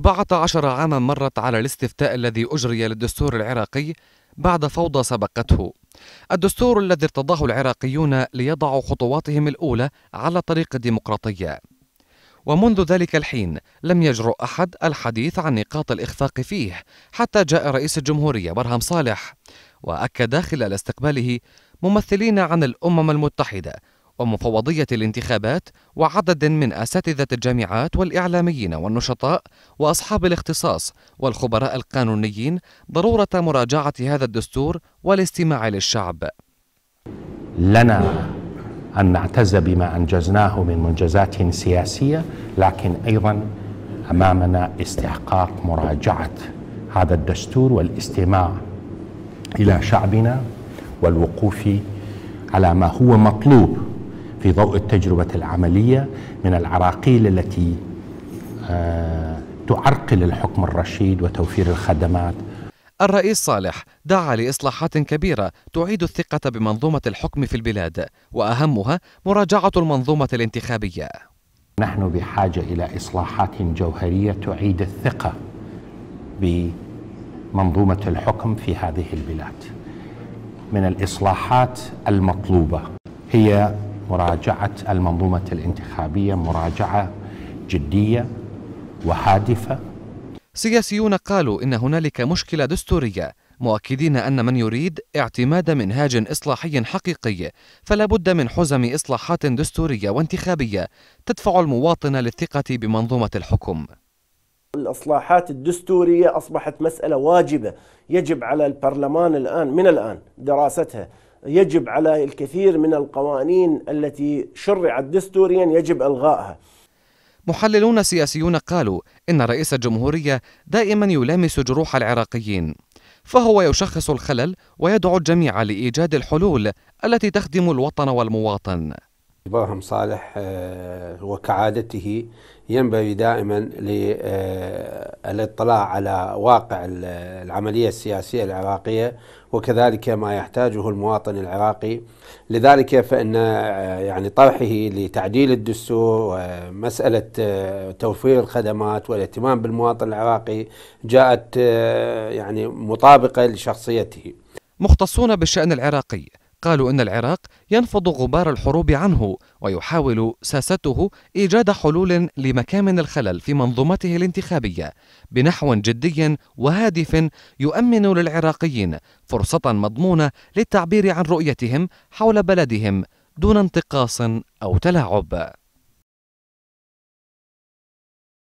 14 عاما مرت على الاستفتاء الذي أجري للدستور العراقي بعد فوضى سبقته الدستور الذي ارتضاه العراقيون ليضعوا خطواتهم الأولى على طريق الديمقراطية ومنذ ذلك الحين لم يجرؤ أحد الحديث عن نقاط الإخفاق فيه حتى جاء رئيس الجمهورية برهم صالح وأكد خلال استقباله ممثلين عن الأمم المتحدة ومفوضية الانتخابات وعدد من أساتذة الجامعات والإعلاميين والنشطاء وأصحاب الاختصاص والخبراء القانونيين ضرورة مراجعة هذا الدستور والاستماع للشعب لنا أن نعتز بما أنجزناه من منجزات سياسية لكن أيضا أمامنا استحقاق مراجعة هذا الدستور والاستماع إلى شعبنا والوقوف على ما هو مطلوب في ضوء التجربة العملية من العراقيل التي آه، تعرقل الحكم الرشيد وتوفير الخدمات الرئيس صالح دعا لإصلاحات كبيرة تعيد الثقة بمنظومة الحكم في البلاد وأهمها مراجعة المنظومة الانتخابية نحن بحاجة إلى إصلاحات جوهرية تعيد الثقة بمنظومة الحكم في هذه البلاد من الإصلاحات المطلوبة هي مراجعه المنظومه الانتخابيه مراجعه جديه وهادفه سياسيون قالوا ان هنالك مشكله دستوريه مؤكدين ان من يريد اعتماد منهاج اصلاحي حقيقي فلا بد من حزم اصلاحات دستوريه وانتخابيه تدفع المواطن للثقه بمنظومه الحكم الإصلاحات الدستورية أصبحت مسألة واجبة يجب على البرلمان الآن من الآن دراستها يجب على الكثير من القوانين التي شرعت دستوريا يجب الغائها محللون سياسيون قالوا ان رئيس الجمهوريه دائما يلامس جروح العراقيين فهو يشخص الخلل ويدعو الجميع لايجاد الحلول التي تخدم الوطن والمواطن إبراهيم صالح آه، وكعادته ينبغي دائما آه، الاطلاع على واقع العملية السياسية العراقية وكذلك ما يحتاجه المواطن العراقي لذلك فإن آه، يعني طرحه لتعديل الدستور ومسألة آه، توفير الخدمات والاهتمام بالمواطن العراقي جاءت آه، يعني مطابقة لشخصيته مختصون بالشأن العراقي قالوا إن العراق ينفض غبار الحروب عنه ويحاول ساسته إيجاد حلول لمكامن الخلل في منظومته الانتخابية بنحو جدي وهادف يؤمن للعراقيين فرصة مضمونة للتعبير عن رؤيتهم حول بلدهم دون انتقاص أو تلاعب